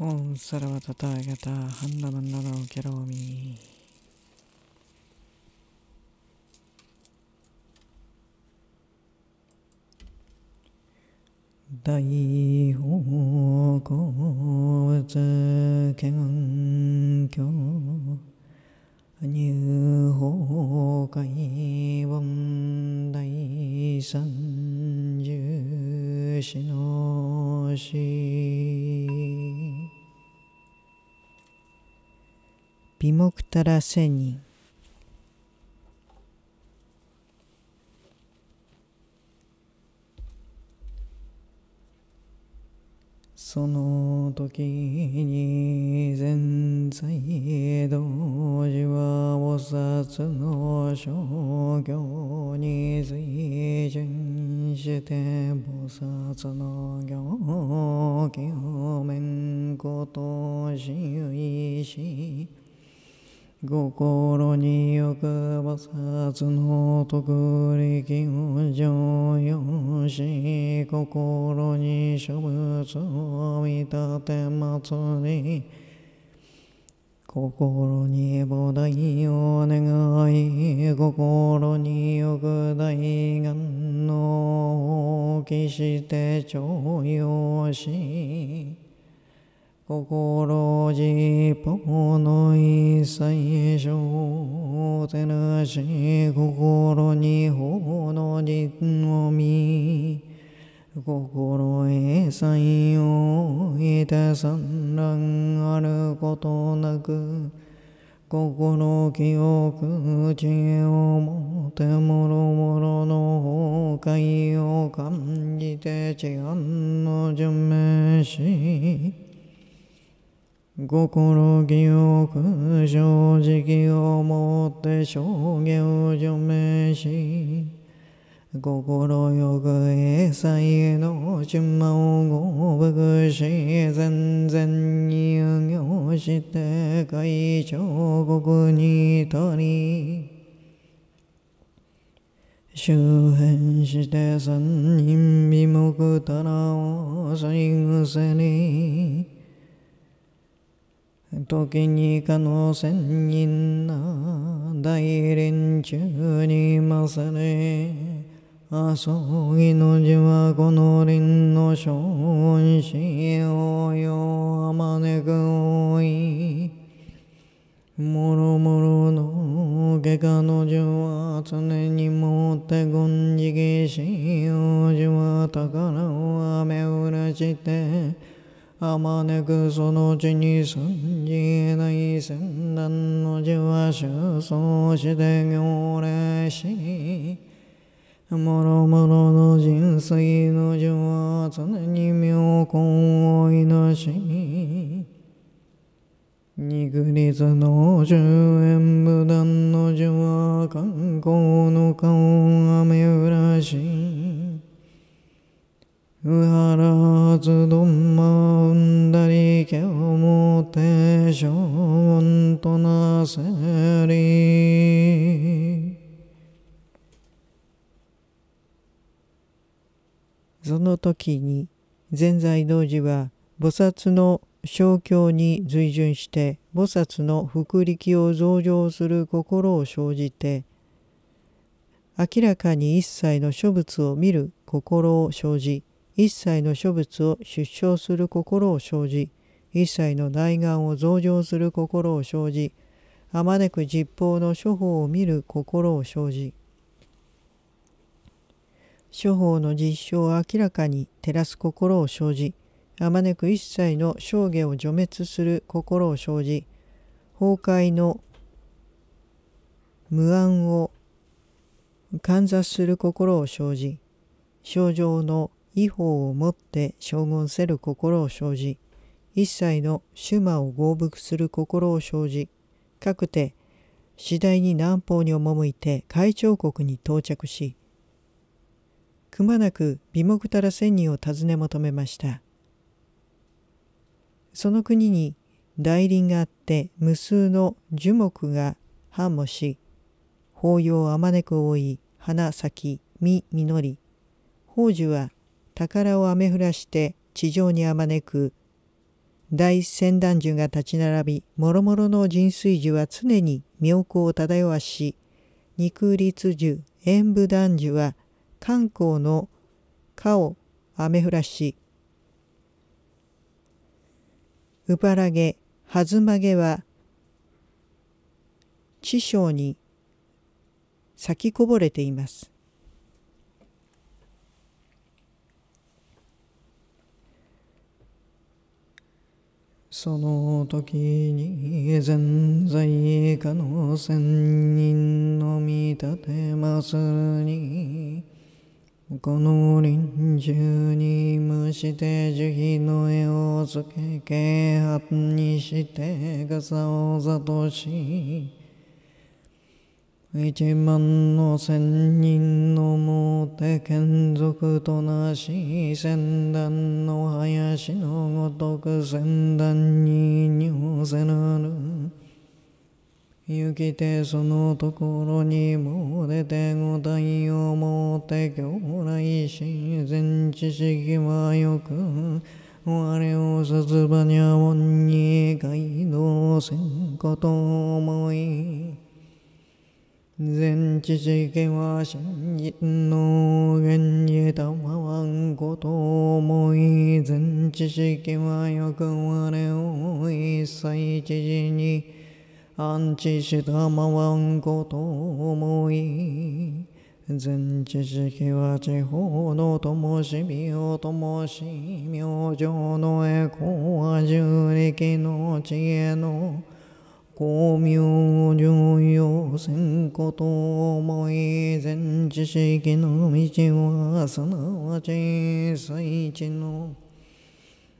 オンサラバタタガタハンダマンダロケロミ大宝骨剣教入法界音大三十四の詩ビモクタラ人その時に全財同時は菩薩の諸行に随順して菩薩の行気めんことしゆいし心に欲菩薩の徳力を常用し、心に諸物を見立て祭り、心に菩提を願い、心に欲大願の起きして徴用し、心地ぽこの一切生てなし心に法の実を見心へ才をいて散乱あることなく心記憶知恵をもてもろもろの崩壊を感じて治安の順命し心記憶正直をもって証言を除名し心よく英才の島を合福し全然に遊行して会長国にとり周辺して三人美目たらを水癖に時に可能千人な大連中にまされあそぎの字はこの輪の正恩しをよあまねくおいもろもろの下科の字は常にもって軍事儀しうじは宝を雨うらしてあまねくその地に存じえない先端の地は収葬して行礼し、もろもろの人生の地は常に妙根をいし、肉立の終焉無断の地は観光の顔を雨降らし、うはらずどんまうんだりけをもてしょうんとなせりその時に善財道寺は菩薩の正教に随順して菩薩の福力を増上する心を生じて明らかに一切の諸仏を見る心を生じ一切の諸仏を出生する心を生じ一切の内眼を増上する心を生じあまねく実法の諸法を見る心を生じ諸法の実証を明らかに照らす心を生じあまねく一切の証言を除滅する心を生じ崩壊の無安を観察する心を生じ症状の違法をもって将軍せる心を生じ、一切の主魔を合伏する心を生じ、かくて次第に南方に赴いて海長国に到着し、くまなく美目たら仙人を訪ね求めました。その国に大輪があって無数の樹木が繁茂し、法要あまねく多い花咲き実実り、宝珠は宝を雨降らして地上にあまねく大仙壇樹が立ち並びもろもろの人水樹は常に妙高を漂わし肉立樹演武壇樹は観光の花を雨降らしうパらげはずまげは地章に咲きこぼれています。その時に全在以下の仙人の見立てますにこの臨終に無して樹皮の絵をつけ啓発にして傘を里し一万の千人のもて剣族となし千段の林のごとく千段に入せなる行きてそのところにも出てご体をもて狂来し全知識はよく我を殺ばにゃおんに街道せんこと思い全知識は真人の源にたまわんこと思い全知識はよく我を一切知事に安置したまわんこと思い全知識は地方の灯火を灯し明星の栄光は重力の知恵の光明上要せんこと思い全知識の道はすなわち最地の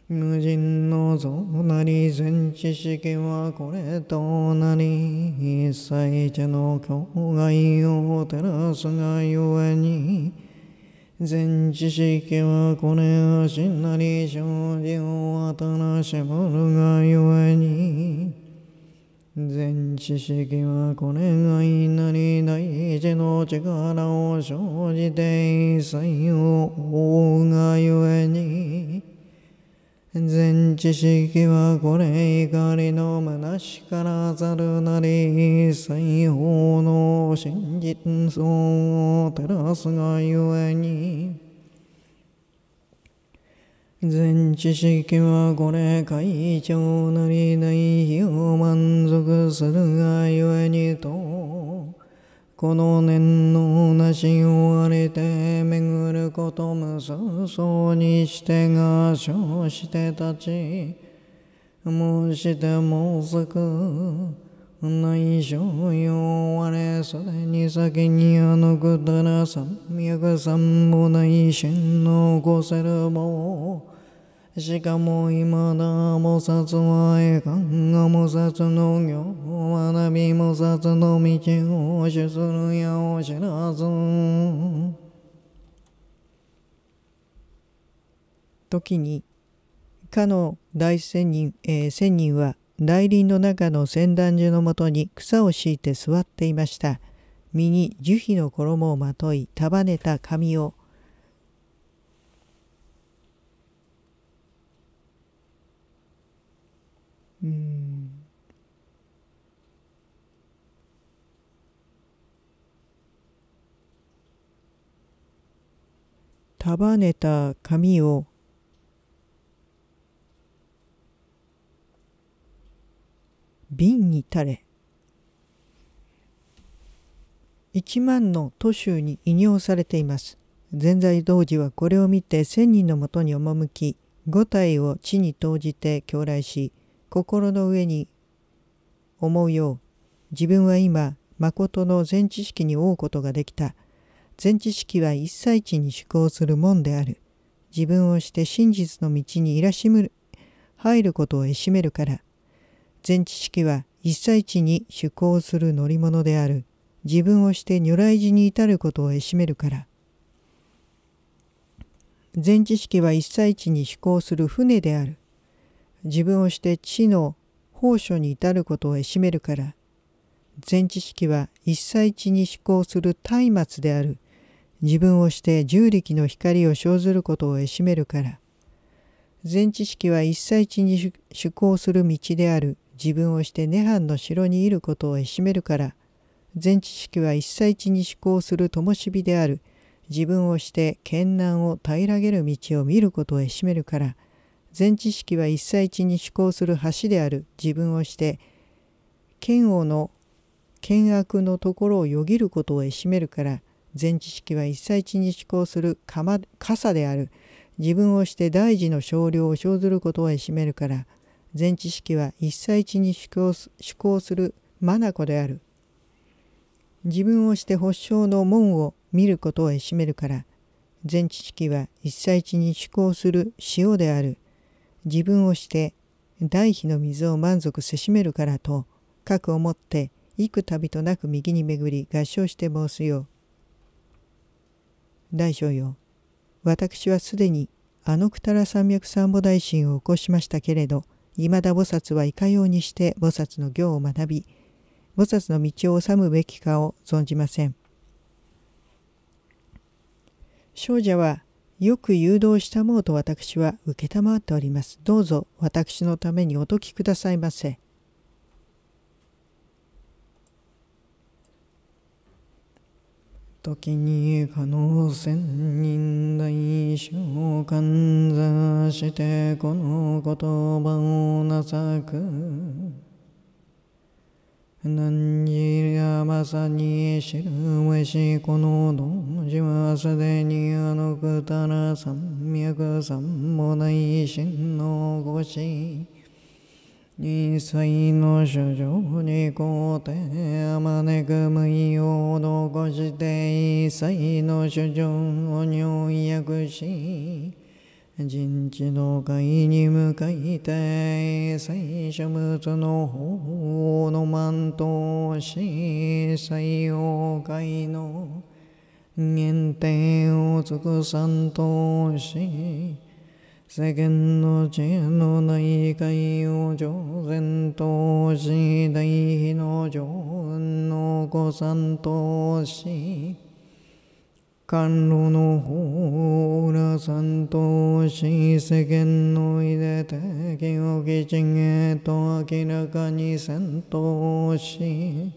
無人の像なり全知識はこれとなり一切の境外を照らすがゆえに全知識はこれしなり障子を新しむるがゆえに全知識はこれがいなり大事の力を生じて一切を覆うがゆえに全知識はこれ怒りの虚しからざるなり最方の真実を照らすがゆえに全知識はこれ会長なりない日を満足するがゆえにと、この念のなしをありて巡ることむすそうにしてが生して立ち、もしてもすく、内生よ我れそれに先にあのくだら三脈三無内心の五せるもしかも今だ菩薩はかんが菩薩の行学び菩薩の道をしするやを知らず時にかの大仙人、えー、仙人は大輪の中の仙団樹のもとに草を敷いて座っていました。身に樹皮の衣をまとい束ねた髪をうん束ねた髪を瓶に垂れ1万の都州に引用されています。前在童子はこれを見て千人のもとに赴き五体を地に投じて狂来し心の上に思うよう自分は今誠の全知識に負うことができた全知識は一切地に思考するもんである自分をして真実の道にいらしむ入ることをえしめるから全知識は一切地に趣向する乗り物である自分をして如来寺に至ることをえしめるから全知識は一切地に趣向する船である自分をして地の宝所に至ることをえしめるから全知識は一切地に思行する松明である自分をして重力の光を生ずることをえしめるから全知識は一切地に趣向する道である自分をして涅槃の城にいることをえしめるから全知識は一切地に思考する灯火である自分をして絢難を平らげる道を見ることをえしめるから全知識は一切地に思考する橋である自分をして剣王の剣悪のところをよぎることをえしめるから全知識は一切地に思考する傘である自分をして大事の少量を生ずることをえしめるから全知識は一切地に主行す主向する眼である。自分をして保証の門を見ることをえしめるから、全知識は一切地に主行する塩である。自分をして大肥の水を満足せしめるからと、核を持って幾度となく右に巡り合唱して申すよう。大将よ、私はすでにあのくたら山脈三母大神を起こしましたけれど、未だ菩薩はいかようにして菩薩の行を学び、菩薩の道を治むべきかを存じません。少女は、よく誘導したもうと私は承っております。どうぞ私のためにお解きくださいませ。時に可能千人大将観座してこの言葉をなさく何時やまさに知るめしこの同時はすでにあのくたら三脈三もない真のごし二歳の主情に肯定招く無意を残して一歳の主情を入訳し人知の会に向かいて一性諸物の法の満とし西洋界の限定を尽くさんとし世間の知恵のない界を上善とし大悲の上運の御三とし甘露の法ら三とし世間のいでて清き知へと明らかに戦とし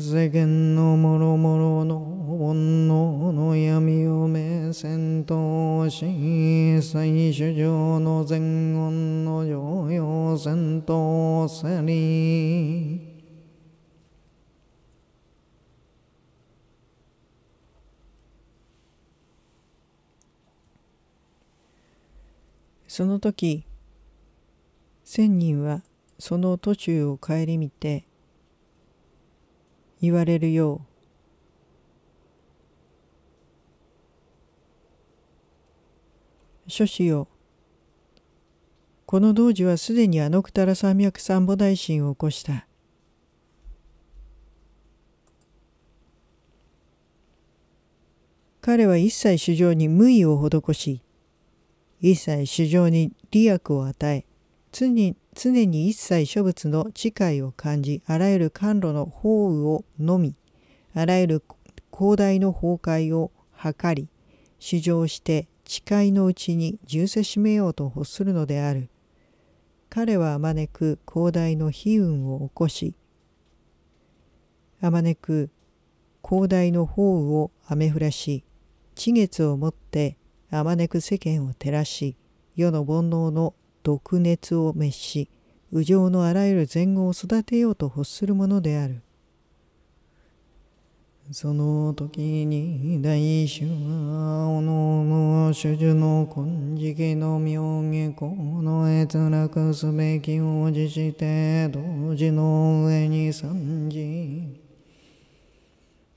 世間のもろもろの煩悩の闇を目線とし、最主上の前言の常用線とせり。その時、千人はその途中を顧みて、言われるよう諸子よこの道寺はすでにあのくたら三脈三菩大心を起こした。彼は一切主上に無意を施し、一切主上に利益を与え、常に常に一切諸物の誓いを感じあらゆる甘露の宝雨をのみあらゆる広大の崩壊を図り試乗して誓いのうちに重せしめようと欲するのである彼はあまねく広大の悲運を起こしあまねく広大の宝雨を雨降らし地月をもってあまねく世間を照らし世の煩悩の毒熱を滅し、右上のあらゆる前後を育てようと欲するものである。その時に大衆は、おのの主樹の金色の妙義この閲楽すべきを辞して、同時の上に参じ。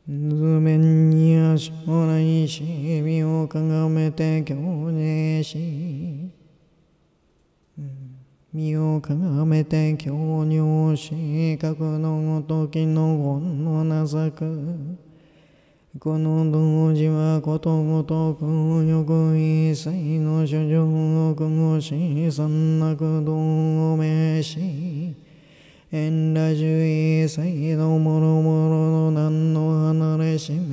図面に足をないし、身をかがめて教をかがめて入し角のごときの本の情くこの同時はことごとくよく一切の諸情を苦語し三楽道をめし円羅十一切のもろもろの何の離れしよ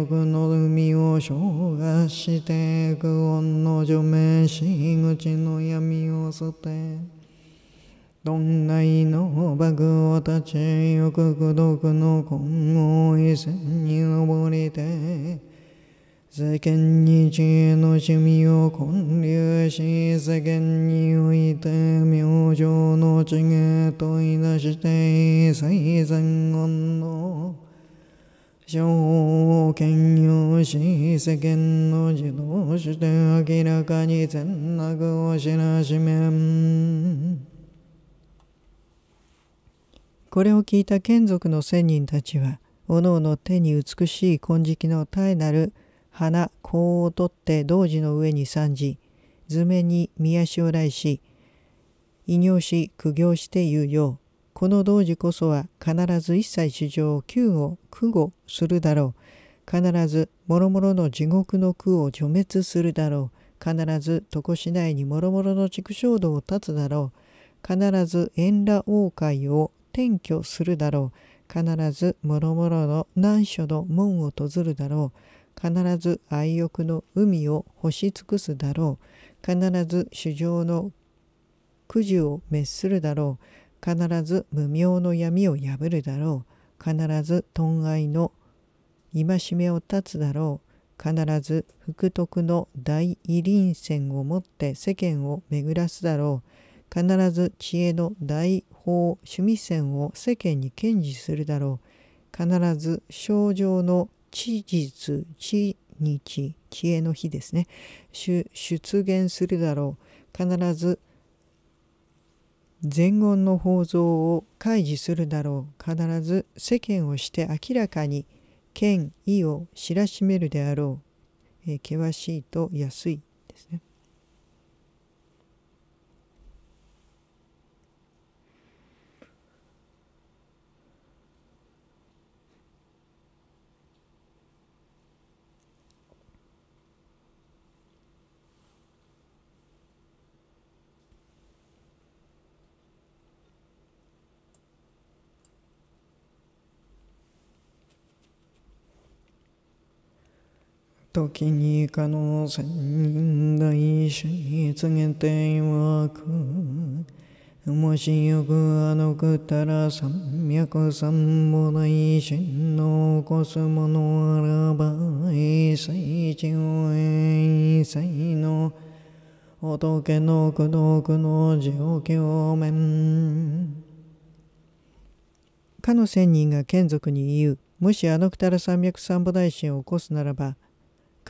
欲の海を生涯して苦音の除名し口の闇を捨てどんないの幕を立ちよく孤独の今後一線に登りて世間に知恵の趣味を建立し世間において明星の知恵とい出して最善音の証を兼用し世間の自動して明らかに善悪を知らしめんこれを聞いた眷属の仙人たちは、おのおの手に美しい金色のえなる花、香を取って童子の上に参じ、図面に宮しを来し、異業し苦行して言うよう、この童子こそは必ず一切上張を救護、苦護するだろう。必ず諸々の地獄の苦を除滅するだろう。必ず床市内に諸々の畜生道を立つだろう。必ず円羅王会を転居するだろう必ず諸々の難所の門を閉ずるだろう必ず愛欲の海を干し尽くすだろう必ず主情の苦樹を滅するだろう必ず無明の闇を破るだろう必ず頓愛の戒めを断つだろう必ず福徳の大偉輪線を持って世間を巡らすだろう必ず知恵の大法、趣味線を世間に堅持するだろう。必ず、症状の知日、知日、知恵の日ですね。出現するだろう。必ず、前言の法蔵を開示するだろう。必ず世間をして明らかに権威を知らしめるであろう。えー、険しいと安いですね。時に可能仙台告げて曰くもしよくあのくたら三三大神の起こすものあらば一切地をの仏のの状況面かの仙人が眷属に言うもしあのくたら三百三菩大神を起こすならば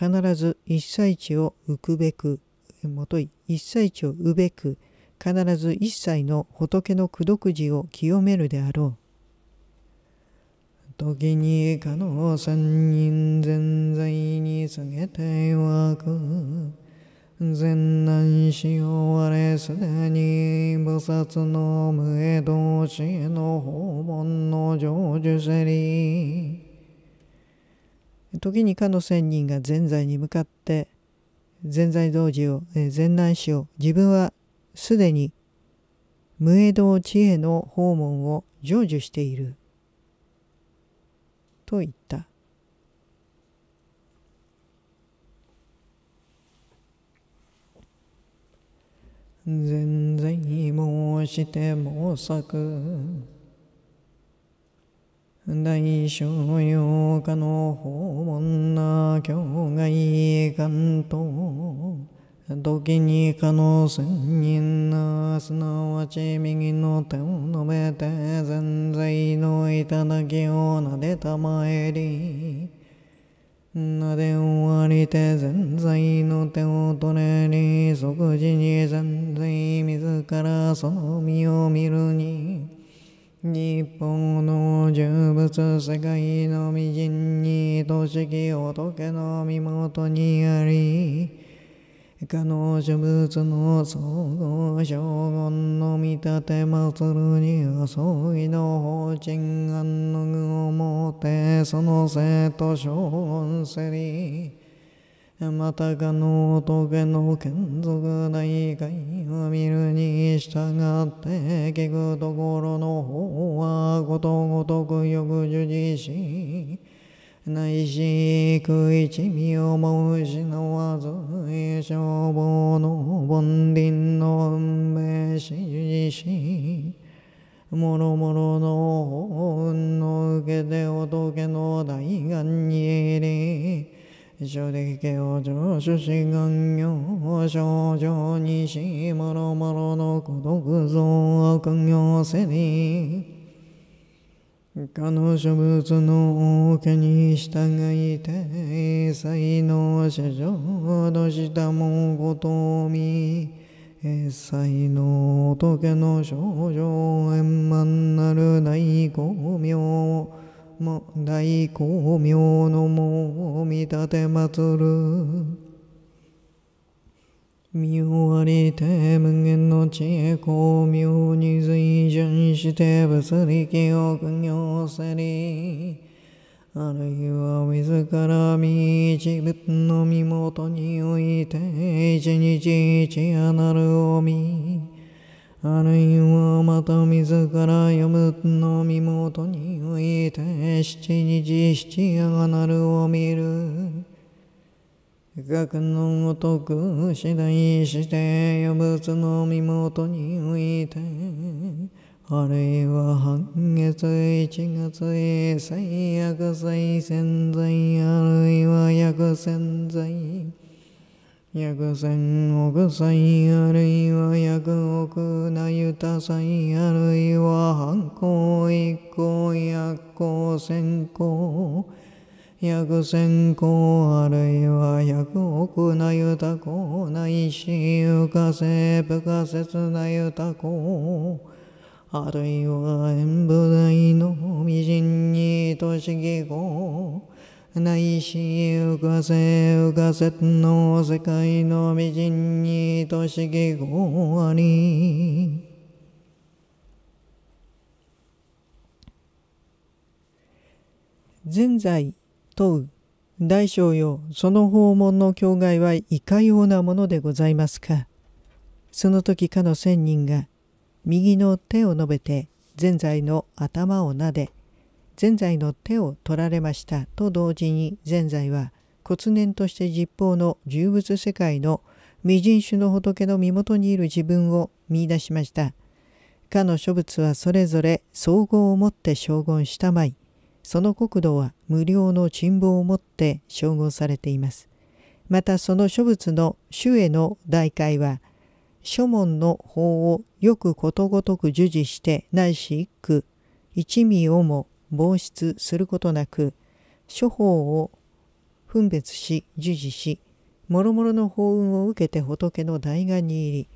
必ず一歳地を浮くべく、もとい一歳地をうべく、必ず一切の仏の功徳寺を清めるであろう。時に可能三人全在に告げてわく。善難し終われすでに菩薩の無へ同士への訪問の成就せり。時にかの仙人が全財に向かって全財道寺を、えー、善男子を自分はすでに無江道知恵の訪問を成就していると言った。全財申しても作大小八日の訪問な境外関東時に可能千人なすなわち右の手を述べて全財の頂をなでたまえりなで終わりて全財の手を取れり即時に全財自らその身を見るに日本の呪物世界の未人に都市き仏の身元にあり、彼の諸物の総合将軍の見立て祭るに遊びの法鎮安の具をもてその生と将軍せり。またかの仏の眷属大会を見るに従って聞くところの方はことごとくよく従事しないしく一味をも失わず消防の凡人の運命し従事しもろもろの運の受けて仏の大願に入り非常的を上主し、願行症状にしもろもろの孤独像悪行せり彼の諸物の王家に従いて才能者浄としたもごとみ才能仏の少女円満なる大光明大光明のも見立て祀る終わりて無限の知恵光明に随順して物理記憶行せりあるいは自ら身一物の身元において一日一あなるを見あるいはまた自ら読むの身元において七日七夜がなるを見る。学のごとく次第して呼ぶつの身元においてあるいは半月一月最悪最潜在あるいは薬潜在薬千億歳あるいは薬億なゆた歳あるいは半行一行薬行千行薬千行あるいは薬億なゆた行ないし浮かせ不可説なゆた行あるいは演部大の微人にとしぎ行内心浮かせ浮かせの世界の美人にとしきごあり。全在問う大小よその訪問の境外はいかようなものでございますか。その時かの仙人が右の手を述べて全在の頭をなで善財の手を取られましたと同時に善財は骨年として実法の重物世界の未人種の仏の身元にいる自分を見出しました。かの諸仏はそれぞれ総合をもって称号したまい、その国土は無料の沈望をもって称号されています。またその諸仏の主への代会は、諸門の法をよくことごとく授持してないし一句、一味をも防出することなく処方を分別し授事し諸々の法運を受けて仏の大願に入り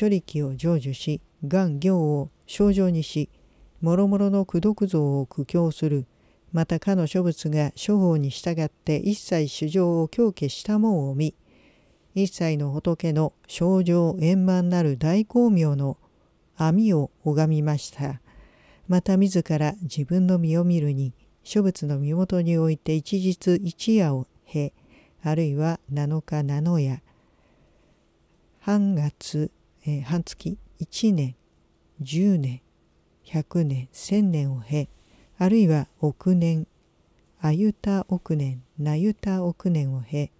処理器を成就し願行を症状にし諸々の功徳像を苦境するまたかの諸仏が処方に従って一切主情を狂気したもんを見一切の仏の症状円満なる大光明の網を拝みました。また自ら自分の身を見るに、諸仏の身元において一日一夜を経、あるいは7日七夜、半月、えー、半月、1年、10年、100年、1000年を経、あるいは億年、あゆた億年、なゆた億年を経、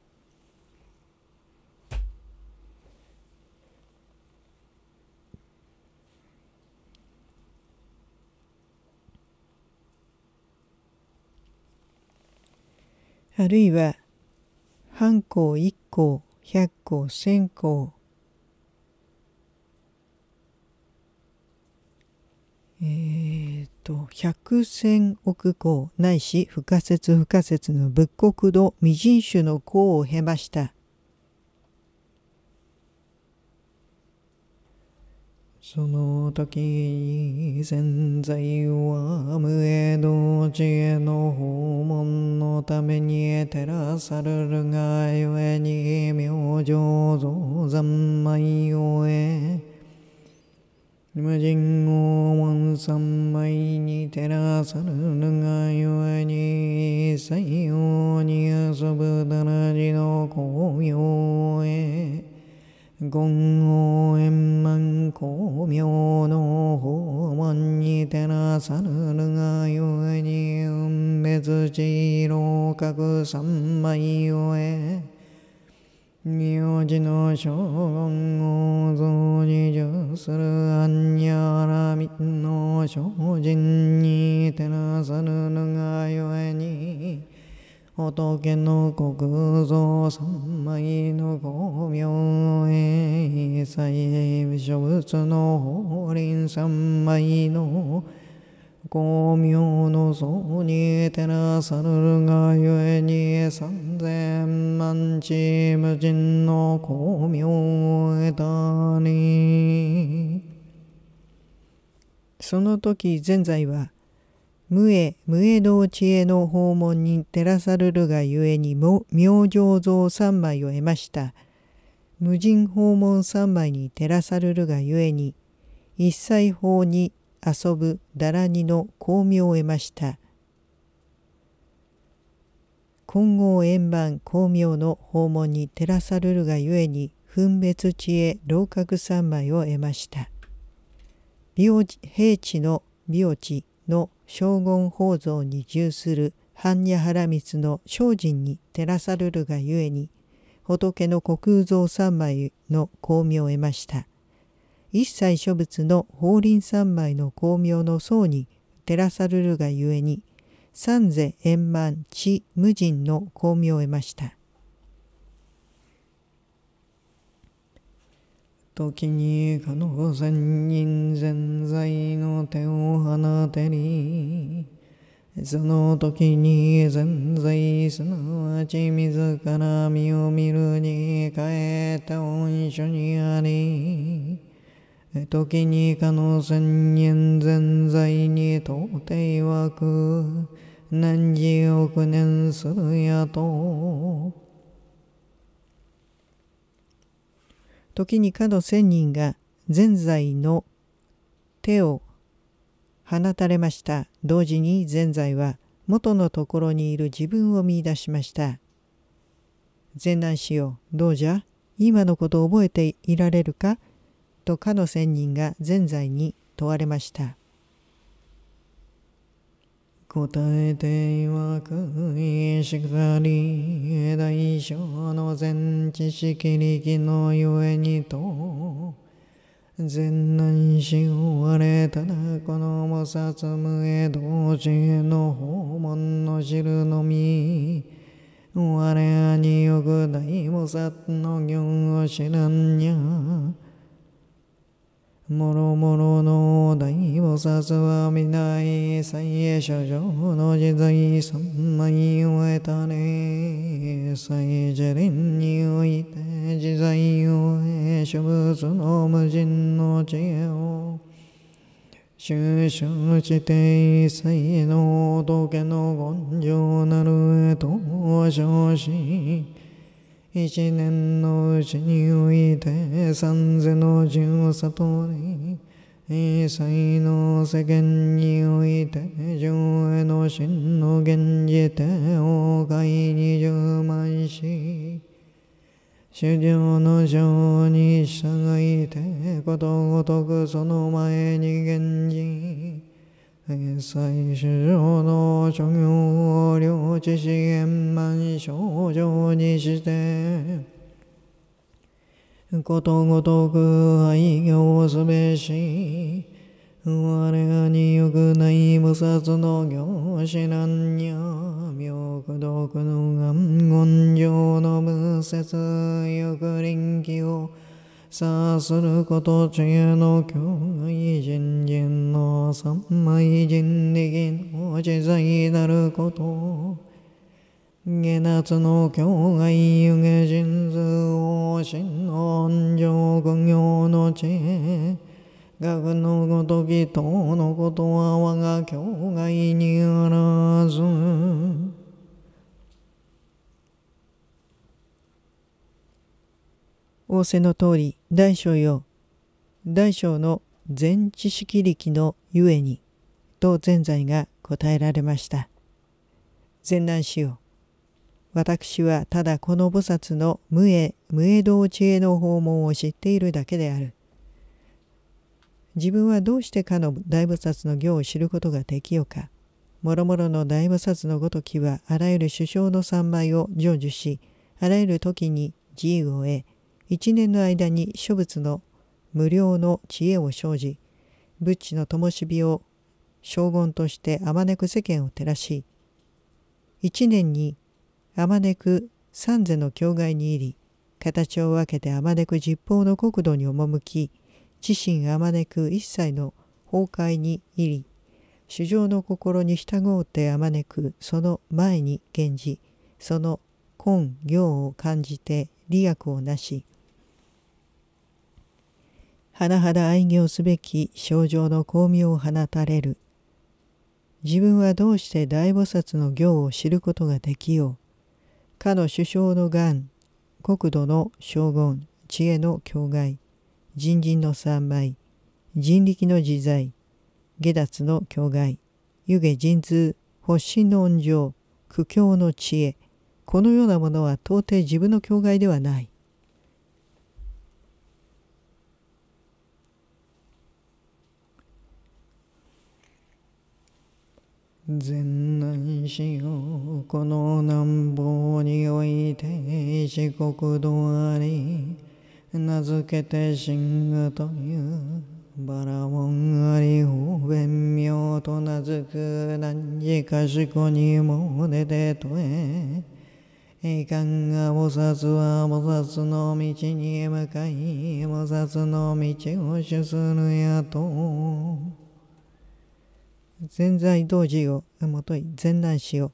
あるいは半項一項百項千項えー、っと百千億項ないし不可説不可説の仏国土未人種の項を経ましたその時に潜在は無へ道地への訪問のために照らされるがゆえに明星像三昧を得無人王門三昧に照らされるがゆえに西洋に遊ぶだらじの紅葉へ言王円満光明の訪問に照らさぬるがゆえに運別地老角三昧をえ名字の将軍を増自重するあんニャラミの精進に照らさぬるがゆえに仏の国蔵三昧の五名へ最切諸仏物の法輪三昧の光明の僧に照らされるがゆえに三千万地無尽の光明へたりその時善財は無恵無へ道知恵の訪問に照らさるるがゆえに明星像三枚を得ました。無人訪問三枚に照らさるるがゆえに一切法に遊ぶだらにの巧妙を得ました。金剛円盤光明の訪問に照らさるるがゆえに分別知恵楼閣三枚を得ました。病平地の病地の将軍宝蔵に従する般若原光の精進に照らされるがゆえに仏の虚空蔵三昧の光明を得ました。一切諸仏の法輪三昧の光明の層に照らされるがゆえに三世円満地無尽の光明を得ました。時に可能千人全在の手を放てりその時に全在すなわち自ら身を見るに変えた恩書にあり時に可能千人全在に到底曰く何十億年するやと時にかの千人が全財の手を放たれました。同時に全財は元のところにいる自分を見いだしました。善男子よ、どうじゃ今のことを覚えていられるかとかの仙人が善財に問われました。答えて曰く、しくさり、大小の全知識力のゆえにと、全難し終われただこの菩薩無え。同士への訪問の知るのみ、我らによく大菩薩の行を知らんにゃ、もろもろの大菩薩は未来。最栄者上の自在三に終えたね最樹輪において自在を得諸仏の無人の知恵を収集して切の仏の根性なるへと称し一年のうちにおいて三世の字を悟り一切の世間において上への真の現じて王海に充満し修行の情に従いてことごとくその前に現じ最終の諸行を領地資源満症状にしてことごとく愛行すべし我がによくない無殺の行師なんや孤独の願言上の無節よく臨機をさあすること知恵の境界人間の三昧人力の自在なること下脱の境界湯気人数をの恩上苦行の知恵学のごとき等のことは我が境界にあらず仰せの通り、大小よ。大小の全知識力のゆえに、と善財が答えられました。善男子よ。私はただこの菩薩の無恵無恵道知恵の訪問を知っているだけである。自分はどうしてかの大菩薩の行を知ることができようか。もろもろの大菩薩のごときはあらゆる首相の三枚を成就し、あらゆる時に自由を得、一年の間に諸仏の無料の知恵を生じ、仏知の灯火を将軍としてあまねく世間を照らし、一年にあまねく三世の境外に入り、形を分けてあまねく十方の国土に赴き、自身あまねく一切の崩壊に入り、主情の心に従うてあまねくその前に現じ、その根行を感じて利益をなし、甚だ愛行すべき症状の巧妙を放たれる。自分はどうして大菩薩の行を知ることができよう。かの首相の癌、国土の将軍、知恵の境外、人人の三昧、人力の自在、下脱の境外、湯気神通、信の恩情、苦境の知恵、このようなものは到底自分の境外ではない。善南しようこの南方において四国度あり名付けて神具というバラモンあり方弁明と名付く何時かしこにも出てとえいかんが菩薩は菩薩の道に向かい菩薩の道を主するやと全在同時をもとい全南市を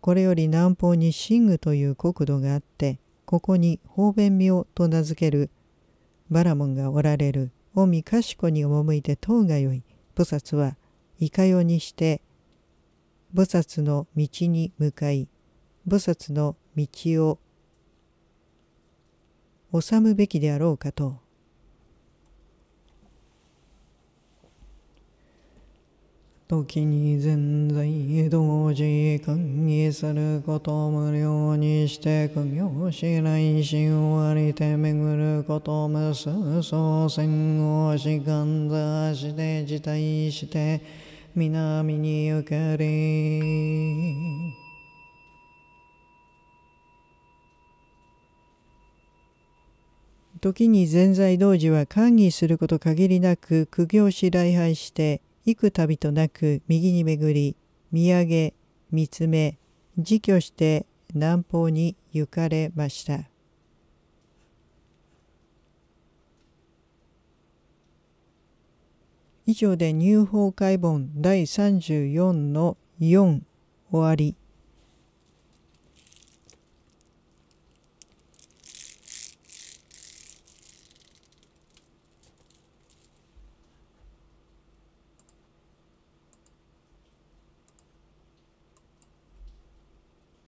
これより南方に寝具という国土があってここに方便廟と名付けるバラモンがおられる御身かしこに赴いて唐がよい菩薩はいかようにして菩薩の道に向かい菩薩の道を治むべきであろうかと。時に全在同時歓議すること無料にして苦行し来し終わりて巡ること無数創戦をしん座して辞退して南にゆけり時に全在同時は歓喜すること限りなく苦行し礼拝して幾度となく右に巡り、見上げ、見つめ、自挙して南方に行かれました。以上で入法解本第34の4終わり。